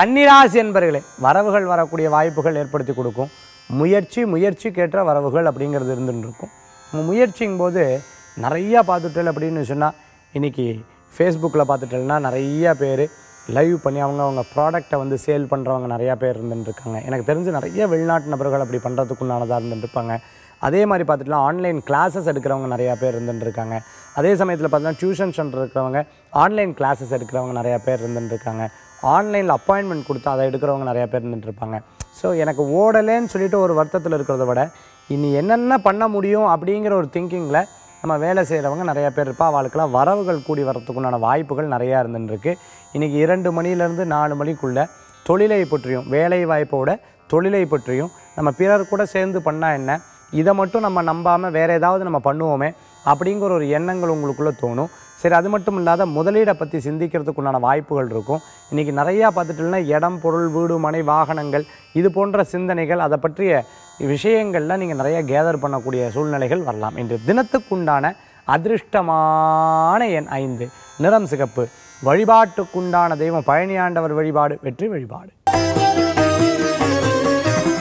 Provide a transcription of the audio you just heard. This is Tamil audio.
கன்னிராசி என்பர்களே வரவுகள் வரக்கூடிய வாய்ப்புகள் ஏற்படுத்தி கொடுக்கும் முயற்சி முயற்சிக்கேற்ற வரவுகள் அப்படிங்கிறது இருந்துருக்கும் முயற்சிங்கும் போது நிறையா பார்த்துட்டேன் அப்படின்னு சொன்னால் இன்றைக்கி ஃபேஸ்புக்கில் பார்த்துட்டேன்னா நிறையா பேர் லைவ் பண்ணி அவங்க அவங்க ப்ராடக்டை வந்து சேல் பண்ணுறவங்க நிறையா பேர் இருந்துருக்காங்க எனக்கு தெரிஞ்சு நிறைய வெளிநாட்டு நபர்கள் அப்படி பண்ணுறதுக்குண்டானதாக இருந்துருப்பாங்க அதே மாதிரி பார்த்துட்டுலாம் ஆன்லைன் கிளாஸஸ் எடுக்கிறவங்க நிறையா பேர் இருந்துருக்காங்க அதே சமயத்தில் பார்த்தீங்கன்னா டியூஷன் சென்டர் இருக்கிறவங்க ஆன்லைன் கிளாஸஸ் எடுக்கிறவங்க நிறையா பேர் இருந்துருக்காங்க ஆன்லைனில் அப்பாயின்மெண்ட் கொடுத்து அதை எடுக்கிறவங்க நிறையா பேர் இருந்துருப்பாங்க ஸோ எனக்கு ஓடலேன்னு சொல்லிட்டு ஒரு வருத்தத்தில் இருக்கிறத விட இனி என்னென்ன பண்ண முடியும் அப்படிங்கிற ஒரு திங்கிங்கில் நம்ம வேலை செய்கிறவங்க நிறையா பேர் இருப்பா அவளுக்கெல்லாம் வரவுகள் கூடி வரத்துக்குண்டான வாய்ப்புகள் நிறையா இருந்துருக்கு இன்றைக்கி இரண்டு மணிலேருந்து நாலு மணிக்குள்ளே தொழிலை பற்றியும் வேலை வாய்ப்போட தொழிலை பற்றியும் நம்ம பிறர் கூட சேர்ந்து பண்ணால் என்ன இதை மட்டும் நம்ம நம்பாமல் வேறு ஏதாவது நம்ம பண்ணுவோமே அப்படிங்கிற ஒரு எண்ணங்கள் உங்களுக்குள்ளே தோணும் சரி அது மட்டும் இல்லாத முதலீடை பற்றி சிந்திக்கிறதுக்கு உண்டான வாய்ப்புகள் இருக்கும் இன்றைக்கி நிறையா பார்த்துட்டோம்னா இடம் பொருள் வீடு மனை வாகனங்கள் இது போன்ற சிந்தனைகள் அதை பற்றிய விஷயங்களில் நீங்கள் நிறையா கேதர் பண்ணக்கூடிய சூழ்நிலைகள் வரலாம் இன்று தினத்துக்குண்டான அதிர்ஷ்டமான எண் ஐந்து நிறம் சிகப்பு வழிபாட்டுக்குண்டான தெய்வம் பழனியாண்டவர் வழிபாடு வெற்றி வழிபாடு